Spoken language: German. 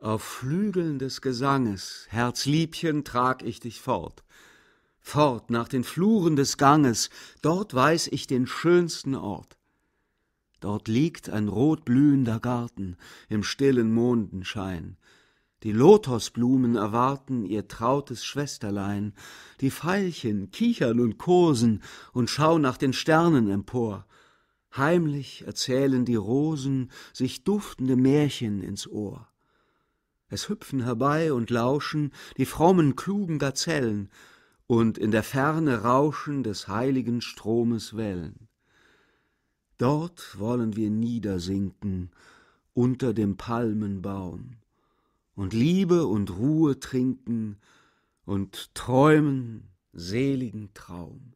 Auf Flügeln des Gesanges, Herzliebchen, trag ich dich fort. Fort nach den Fluren des Ganges, dort weiß ich den schönsten Ort. Dort liegt ein rotblühender Garten im stillen Mondenschein. Die Lotosblumen erwarten ihr trautes Schwesterlein, die Veilchen kichern und kosen und schauen nach den Sternen empor. Heimlich erzählen die Rosen sich duftende Märchen ins Ohr es hüpfen herbei und lauschen die frommen, klugen Gazellen, und in der Ferne rauschen des heiligen Stromes Wellen. Dort wollen wir niedersinken unter dem Palmenbaum und Liebe und Ruhe trinken und träumen seligen Traum.